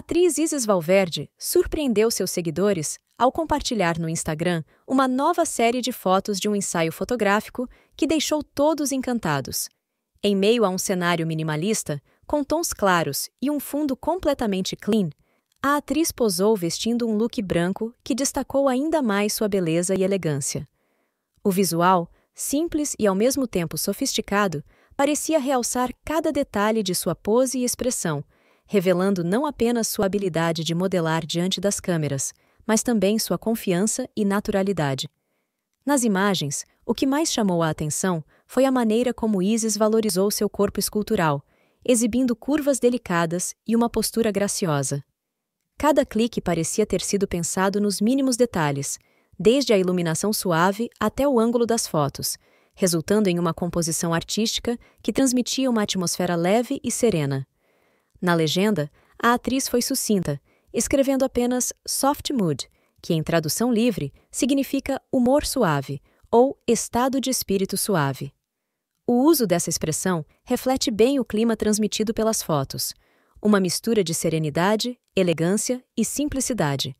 atriz Isis Valverde surpreendeu seus seguidores ao compartilhar no Instagram uma nova série de fotos de um ensaio fotográfico que deixou todos encantados. Em meio a um cenário minimalista, com tons claros e um fundo completamente clean, a atriz posou vestindo um look branco que destacou ainda mais sua beleza e elegância. O visual, simples e ao mesmo tempo sofisticado, parecia realçar cada detalhe de sua pose e expressão revelando não apenas sua habilidade de modelar diante das câmeras, mas também sua confiança e naturalidade. Nas imagens, o que mais chamou a atenção foi a maneira como Isis valorizou seu corpo escultural, exibindo curvas delicadas e uma postura graciosa. Cada clique parecia ter sido pensado nos mínimos detalhes, desde a iluminação suave até o ângulo das fotos, resultando em uma composição artística que transmitia uma atmosfera leve e serena. Na legenda, a atriz foi sucinta, escrevendo apenas soft mood, que em tradução livre significa humor suave ou estado de espírito suave. O uso dessa expressão reflete bem o clima transmitido pelas fotos, uma mistura de serenidade, elegância e simplicidade,